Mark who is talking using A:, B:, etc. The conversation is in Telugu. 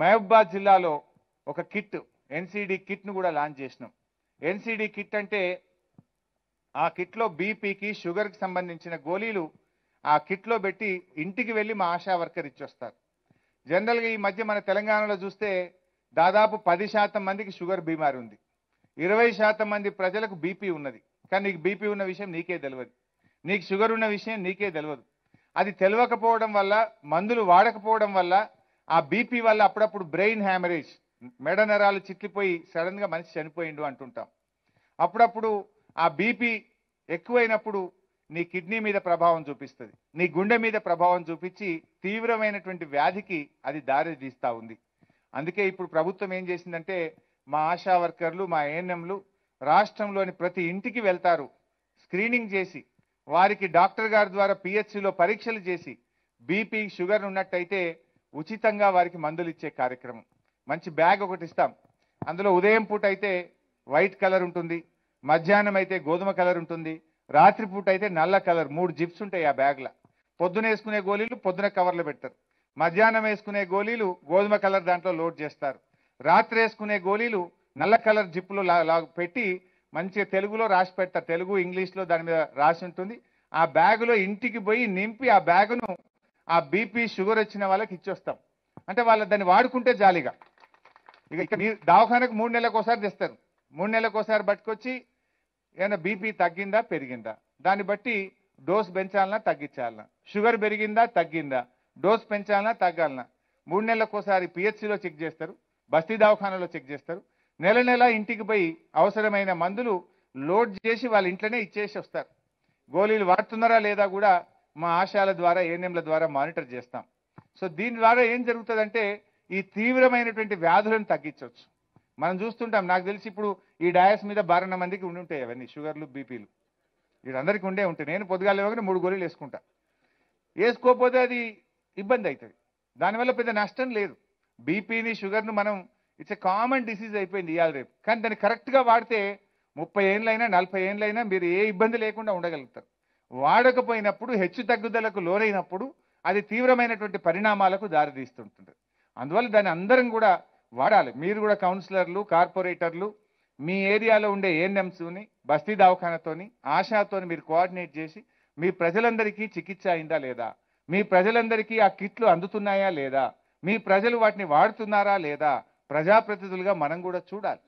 A: మహబూబాద్ జిల్లాలో ఒక కిట్ ఎన్సీడీ కిట్ను కూడా లాంచ్ చేసినాం ఎన్సీడీ కిట్ అంటే ఆ కిట్లో బీపీకి షుగర్కి సంబంధించిన గోళీలు ఆ కిట్లో పెట్టి ఇంటికి వెళ్ళి మా ఆశా వర్కర్ ఇచ్చొస్తారు జనరల్గా ఈ మధ్య మన తెలంగాణలో చూస్తే దాదాపు పది శాతం మందికి షుగర్ బీమారి ఉంది ఇరవై శాతం మంది ప్రజలకు బీపీ ఉన్నది కానీ నీకు బీపీ ఉన్న విషయం నీకే తెలియదు నీకు షుగర్ ఉన్న విషయం నీకే తెలియదు అది తెలియకపోవడం వల్ల మందులు వాడకపోవడం వల్ల ఆ బీపీ వల్ల అప్పుడప్పుడు బ్రెయిన్ హ్యామరేజ్ మెడ నరాలు చిట్లిపోయి సడన్గా మనిషి చనిపోయిండు అంటుంటాం అప్పుడప్పుడు ఆ బీపీ ఎక్కువైనప్పుడు నీ కిడ్నీ మీద ప్రభావం చూపిస్తుంది నీ గుండె మీద ప్రభావం చూపించి తీవ్రమైనటువంటి వ్యాధికి అది దారి తీస్తా ఉంది అందుకే ఇప్పుడు ప్రభుత్వం ఏం చేసిందంటే మా ఆశా వర్కర్లు మా ఏఎన్ఎంలు రాష్ట్రంలోని ప్రతి ఇంటికి వెళ్తారు స్క్రీనింగ్ చేసి వారికి డాక్టర్ గారి ద్వారా పిహెచ్సిలో పరీక్షలు చేసి బీపీ షుగర్ ఉన్నట్టయితే ఉచితంగా వారికి మందులు ఇచ్చే కార్యక్రమం మంచి బ్యాగ్ ఒకటి ఇస్తాం అందులో ఉదయం పూట అయితే వైట్ కలర్ ఉంటుంది మధ్యాహ్నం అయితే గోధుమ కలర్ ఉంటుంది రాత్రి పూట అయితే నల్ల కలర్ మూడు జిప్స్ ఉంటాయి ఆ బ్యాగ్లో పొద్దున వేసుకునే గోళీలు పొద్దున కవర్లో పెడతారు మధ్యాహ్నం వేసుకునే గోళీలు గోధుమ కలర్ దాంట్లో లోడ్ చేస్తారు రాత్రి వేసుకునే గోళీలు నల్ల కలర్ జిప్పులో పెట్టి మంచిగా తెలుగులో రాసి పెడతారు తెలుగు ఇంగ్లీష్లో దాని మీద రాసి ఉంటుంది ఆ బ్యాగులో ఇంటికి పోయి నింపి ఆ బ్యాగును ఆ బీపీ షుగర్ వచ్చిన వాళ్ళకి ఇచ్చొస్తాం అంటే వాళ్ళు దాన్ని వాడుకుంటే జాలిగా ఇక ఇక్కడ మీరు దవాఖానకు మూడు నెలలకు ఒకసారి తెస్తారు మూడు నెలలకు ఒకసారి పట్టుకొచ్చి ఏమైనా బీపీ తగ్గిందా పెరిగిందా దాన్ని బట్టి డోస్ పెంచాలన్నా తగ్గించాలన్నా షుగర్ పెరిగిందా తగ్గిందా డోస్ పెంచాలన్నా తగ్గాలన్నా మూడు నెలలకు ఒకసారి పిహెచ్సిలో చెక్ చేస్తారు బస్తీ దవాఖానలో చెక్ చేస్తారు నెల నెల ఇంటికి పోయి అవసరమైన మందులు లోడ్ చేసి వాళ్ళ ఇంట్లోనే ఇచ్చేసి వస్తారు గోళీలు వాడుతున్నారా లేదా కూడా మా ఆశయాల ద్వారా ఏఎన్ఎంల ద్వారా మానిటర్ చేస్తాం సో దీని ద్వారా ఏం జరుగుతుందంటే ఈ తీవ్రమైనటువంటి వ్యాధులను తగ్గించవచ్చు మనం చూస్తుంటాం నాకు తెలిసి ఇప్పుడు ఈ డయాస్ మీద బారణ మందికి ఉండి ఉంటాయి అవన్నీ షుగర్లు బీపీలు వీళ్ళందరికీ ఉండే ఉంటాయి నేను పొద్దుగాలు ఇవ్వగానే మూడు గోళీలు వేసుకుంటా వేసుకోకపోతే అది ఇబ్బంది అవుతుంది దానివల్ల పెద్ద నష్టం లేదు బీపీని షుగర్ను మనం ఇట్స్ ఎ కామన్ డిసీజ్ అయిపోయింది ఇవాళ రేపు కానీ దాన్ని కరెక్ట్గా వాడితే ముప్పై ఏళ్ళైనా నలభై ఏళ్ళైనా మీరు ఏ ఇబ్బంది లేకుండా ఉండగలుగుతారు వాడకపోయినప్పుడు హెచ్చు తగ్గుదలకు లోనైనప్పుడు అది తీవ్రమైనటువంటి పరిణామాలకు దారితీస్తుంటుంది అందువల్ల దాన్ని అందరం కూడా వాడాలి మీరు కూడా కౌన్సిలర్లు కార్పొరేటర్లు మీ ఏరియాలో ఉండే ఏఎన్ఎంసీని బస్తీ దవాఖానతోని ఆశాతోని మీరు కోఆర్డినేట్ చేసి మీ ప్రజలందరికీ చికిత్స అయిందా లేదా మీ ప్రజలందరికీ ఆ కిట్లు అందుతున్నాయా లేదా మీ ప్రజలు వాటిని వాడుతున్నారా లేదా ప్రజాప్రతినిధులుగా మనం కూడా చూడాలి